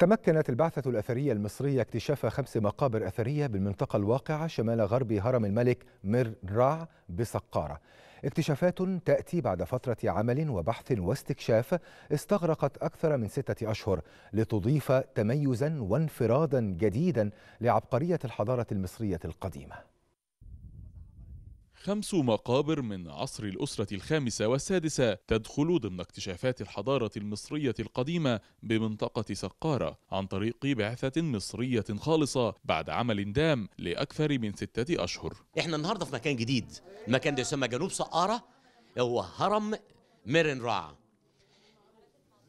تمكنت البعثة الأثرية المصرية اكتشاف خمس مقابر أثرية بالمنطقة الواقعة شمال غرب هرم الملك راع بسقارة اكتشافات تأتي بعد فترة عمل وبحث واستكشاف استغرقت أكثر من ستة أشهر لتضيف تميزا وانفرادا جديدا لعبقرية الحضارة المصرية القديمة خمس مقابر من عصر الأسرة الخامسة والسادسة تدخل ضمن اكتشافات الحضارة المصرية القديمة بمنطقة سقارة عن طريق بعثة مصرية خالصة بعد عمل دام لأكثر من ستة أشهر إحنا النهاردة في مكان جديد المكان ده يسمى جنوب سقارة هو هرم ميرن راع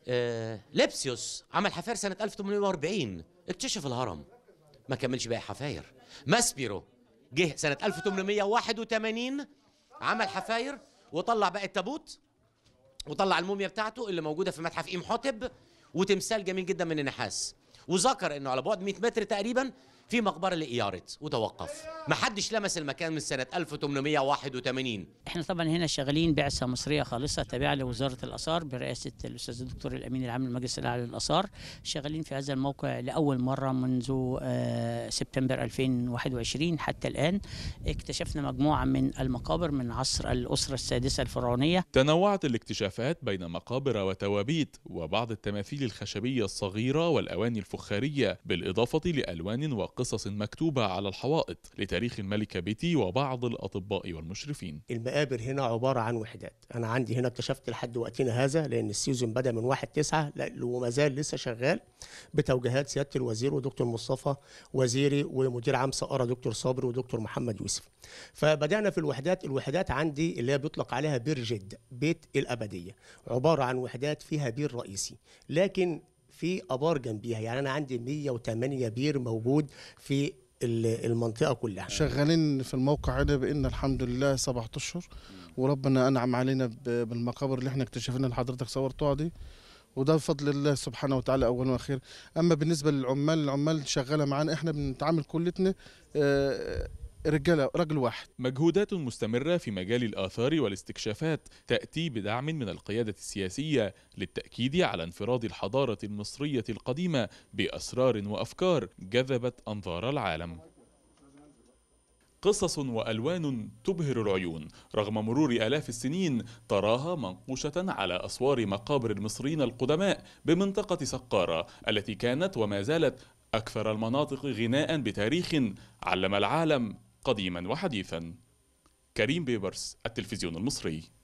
آه لبسيوس عمل حفاير سنة 1840 اكتشف الهرم ما كملش باقي حفاير ماسبيرو جه سنة 1881 عمل حفاير وطلع بقى التابوت وطلع الموميا بتاعته اللي موجودة في متحف إيم حاتب وتمثال جميل جدا من النحاس وذكر انه على بعد 100 متر تقريبا في مقبره لايارت وتوقف ما حدش لمس المكان من سنه 1881 احنا طبعا هنا شغالين بعثه مصريه خالصه تابعه لوزاره الاثار برئاسه الاستاذ الدكتور الامين العام للمجلس الاعلى للاثار شغالين في هذا الموقع لاول مره منذ آه، سبتمبر 2021 حتى الان اكتشفنا مجموعه من المقابر من عصر الاسره السادسه الفرعونيه تنوعت الاكتشافات بين مقابر وتوابيت وبعض التماثيل الخشبيه الصغيره والاواني الفخاريه بالاضافه لالوان وقصص قصص مكتوبة على الحوائط لتاريخ الملكة بيتي وبعض الأطباء والمشرفين المقابر هنا عبارة عن وحدات أنا عندي هنا اكتشفت لحد وقتنا هذا لأن السيزون بدأ من 1 9 وما زال لسه شغال بتوجيهات سيادة الوزير ودكتور مصطفى وزيري ومدير عام سقارة دكتور صابر ودكتور محمد يوسف فبدأنا في الوحدات الوحدات عندي اللي هي بيطلق عليها بير جد بيت الأبدية عبارة عن وحدات فيها بير رئيسي لكن في ابار جنبيها يعني انا عندي 108 بير موجود في المنطقه كلها شغالين في الموقع ده بان الحمد لله سبعة اشهر وربنا انعم علينا بالمقابر اللي احنا اكتشفناها اللي حضرتك صورتوها دي وده بفضل الله سبحانه وتعالى اولا واخيرا اما بالنسبه للعمال العمال شغاله معانا احنا بنتعامل كلتنا اه رجالة رجل واحد مجهودات مستمرة في مجال الآثار والاستكشافات تأتي بدعم من القيادة السياسية للتأكيد على انفراد الحضارة المصرية القديمة بأسرار وأفكار جذبت أنظار العالم قصص والوان تبهر العيون رغم مرور الاف السنين تراها منقوشه على اسوار مقابر المصريين القدماء بمنطقه سقاره التي كانت وما زالت اكثر المناطق غناء بتاريخ علم العالم قديما وحديثا كريم بيبرس التلفزيون المصري